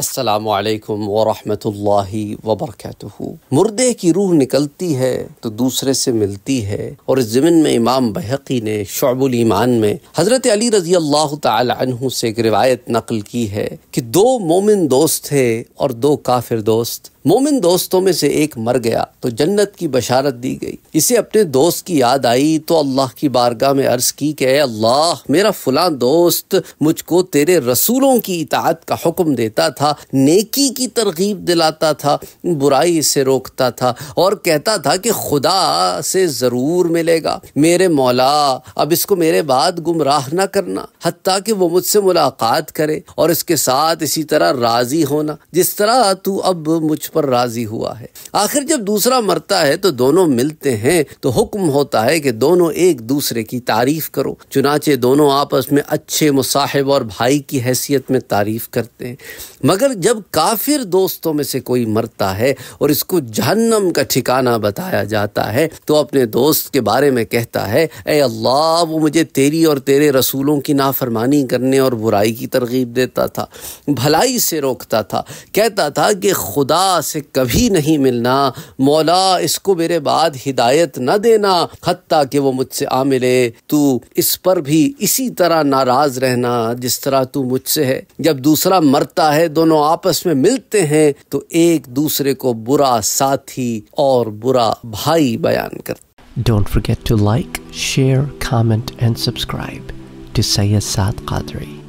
असलकम वरहमतुल्लाहि वबरकatuह मुर्दे की रूह निकलती है तो दूसरे से मिलती है और इस ज़मीन में इमाम बहकी ने शबुल ईमान में हज़रत अली रज़ी अल्लाह तु से एक रिवायत नकल की है कि दो मोमिन दोस्त थे और दो काफिर दोस्त मोमिन दोस्तों में से एक मर गया तो जन्नत की बशारत दी गई इसे अपने दोस्त की याद आई तो अल्लाह की बारगाह में अर्ज की कि अल्लाह मेरा फलां दोस्त मुझको तेरे रसूलों की इतात का हुक्म देता था नेकी की तरगीब दिलाता था बुराई से रोकता था और कहता था कि खुदा से ज़रूर मिलेगा मेरे मौला अब इसको मेरे बाद गुमराह ना करना हती कि वो मुझसे मुलाकात करे और इसके साथ इसी तरह राज़ी होना जिस तरह तू अब मुझ पर राजी हुआ है आखिर जब दूसरा मरता है तो दोनों मिलते हैं तो हुक्म होता है कि दोनों एक दूसरे की तारीफ करो चुनाचे दोनों आपस में अच्छे मुसाहिब और भाई की हैसियत में तारीफ करते हैं मगर जब काफिर दोस्तों में से कोई मरता है और इसको जहन्नम का ठिकाना बताया जाता है तो अपने दोस्त के बारे में कहता है ए अल्लाह वो मुझे तेरी और तेरे रसूलों की नाफरमानी करने और बुराई की तरगीब देता था भलाई से रोकता था कहता था कि खुदा से कभी नहीं मिलना मौला इसको मेरे बाद हिदायत न देना हती कि वो मुझसे आ मिले तू इस पर भी इसी तरह नाराज रहना जिस तरह तू मुझसे है जब दूसरा मरता है दोनों आपस में मिलते हैं तो एक दूसरे को बुरा साथी और बुरा भाई बयान करते Don't forget to like, share, comment and subscribe to Sayyid Saad Qadri.